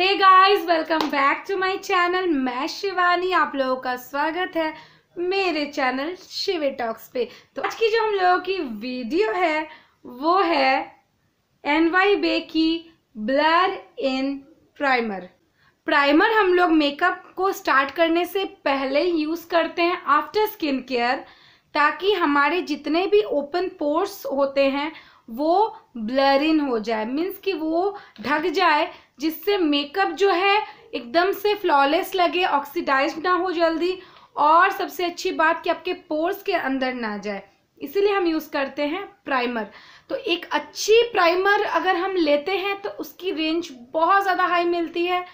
hey guys welcome back to my channel मैं शिवानी आप लोगों का स्वागत है मेरे चैनल शिवे टॉक्स पे तो आज की जो हम लोगों की वीडियो है वो है एन वाई बे की ब्लर इन प्राइमर प्राइमर हम लोग मेकअप को स्टार्ट करने से पहले यूज़ करते हैं आफ्टर स्किन केयर ताकि हमारे जितने भी ओपन पोर्स होते हैं वो ब्लर इन हो जाए मीन्स कि वो ढक जाए जिससे मेकअप जो है एकदम से फ्लॉलेस लगे ऑक्सीडाइज ना हो जल्दी और सबसे अच्छी बात कि आपके पोर्स के अंदर ना जाए इसीलिए हम यूज़ करते हैं प्राइमर तो एक अच्छी प्राइमर अगर हम लेते हैं तो उसकी रेंज बहुत ज़्यादा हाई मिलती है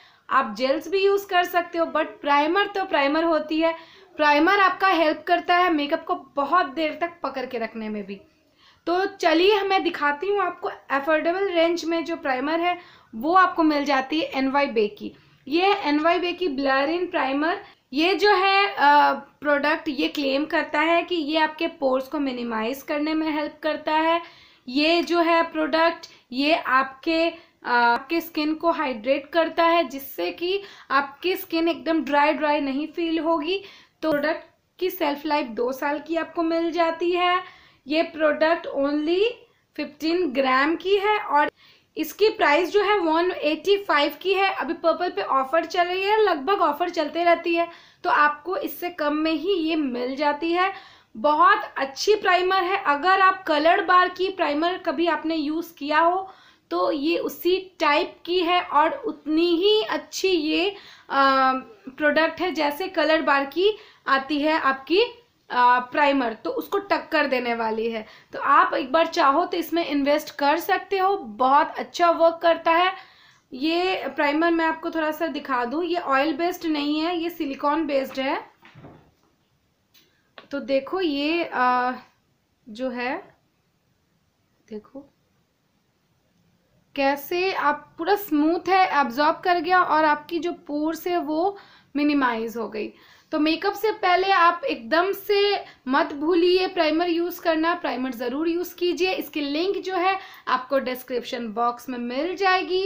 आप जेल्स भी यूज़ कर सकते हो बट प्राइमर तो प्राइमर होती है प्राइमर आपका हेल्प करता है मेकअप को बहुत देर तक पकड़ के रखने में भी तो चलिए मैं दिखाती हूँ आपको एफोर्डेबल रेंज में जो प्राइमर है वो आपको मिल जाती है एन वाई बे की ये एन वाई बे की ब्लर इन प्राइमर ये जो है प्रोडक्ट ये क्लेम करता है कि ये आपके पोर्स को मिनिमाइज करने में हेल्प करता है ये जो है प्रोडक्ट ये आपके आपके स्किन को हाइड्रेट करता है जिससे कि आपकी स्किन एकदम ड्राई ड्राई नहीं फील होगी तो प्रोडक्ट की सेल्फ लाइफ दो साल की आपको मिल जाती है ये प्रोडक्ट ओनली फिफ्टीन ग्राम की है और इसकी प्राइस जो है वन एटी फाइव की है अभी पर्पल पे ऑफर चल रही है लगभग ऑफर चलते रहती है तो आपको इससे कम में ही ये मिल जाती है बहुत अच्छी प्राइमर है अगर आप कलर बार की प्राइमर कभी आपने यूज़ किया हो तो ये उसी टाइप की है और उतनी ही अच्छी ये प्रोडक्ट है जैसे कलर बार की आती है आपकी प्राइमर तो उसको टक्कर देने वाली है तो आप एक बार चाहो तो इसमें इन्वेस्ट कर सकते हो बहुत अच्छा वर्क करता है ये प्राइमर मैं आपको थोड़ा सा दिखा दूँ ये ऑयल बेस्ड नहीं है ये सिलिकॉन बेस्ड है तो देखो ये आ, जो है देखो कैसे आप पूरा स्मूथ है एब्जॉर्ब कर गया और आपकी जो पोर्स है वो मिनिमाइज हो गई तो मेकअप से पहले आप एकदम से मत भूलिए प्राइमर यूज़ करना प्राइमर ज़रूर यूज़ कीजिए इसकी लिंक जो है आपको डिस्क्रिप्शन बॉक्स में मिल जाएगी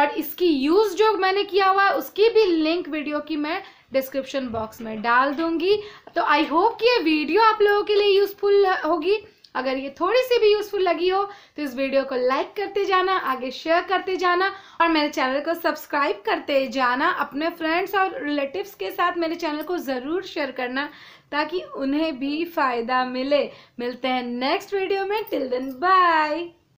और इसकी यूज़ जो मैंने किया हुआ है उसकी भी लिंक वीडियो की मैं डिस्क्रिप्शन बॉक्स में डाल दूंगी तो आई होप कि ये वीडियो आप लोगों के लिए यूज़फुल होगी अगर ये थोड़ी सी भी यूज़फुल लगी हो तो इस वीडियो को लाइक करते जाना आगे शेयर करते जाना और मेरे चैनल को सब्सक्राइब करते जाना अपने फ्रेंड्स और रिलेटिव्स के साथ मेरे चैनल को ज़रूर शेयर करना ताकि उन्हें भी फ़ायदा मिले मिलते हैं नेक्स्ट वीडियो में टिल देन बाय